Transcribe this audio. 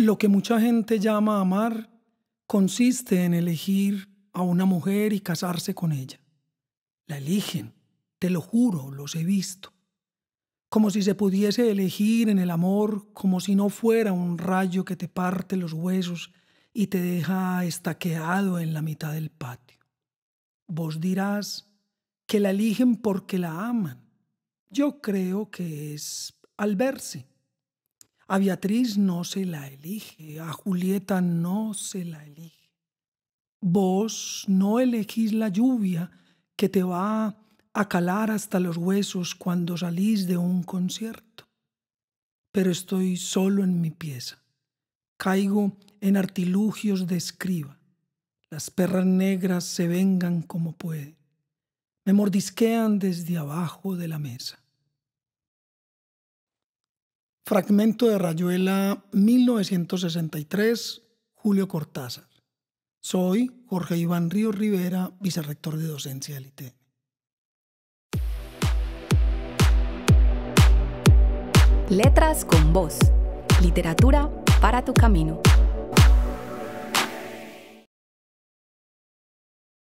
Lo que mucha gente llama amar consiste en elegir a una mujer y casarse con ella. La eligen, te lo juro, los he visto. Como si se pudiese elegir en el amor, como si no fuera un rayo que te parte los huesos y te deja estaqueado en la mitad del patio. Vos dirás que la eligen porque la aman. Yo creo que es al verse, a Beatriz no se la elige, a Julieta no se la elige. Vos no elegís la lluvia que te va a calar hasta los huesos cuando salís de un concierto. Pero estoy solo en mi pieza. Caigo en artilugios de escriba. Las perras negras se vengan como puede, Me mordisquean desde abajo de la mesa. Fragmento de Rayuela 1963, Julio Cortázar. Soy Jorge Iván Ríos Rivera, vicerrector de docencia del e Letras con voz. Literatura para tu camino.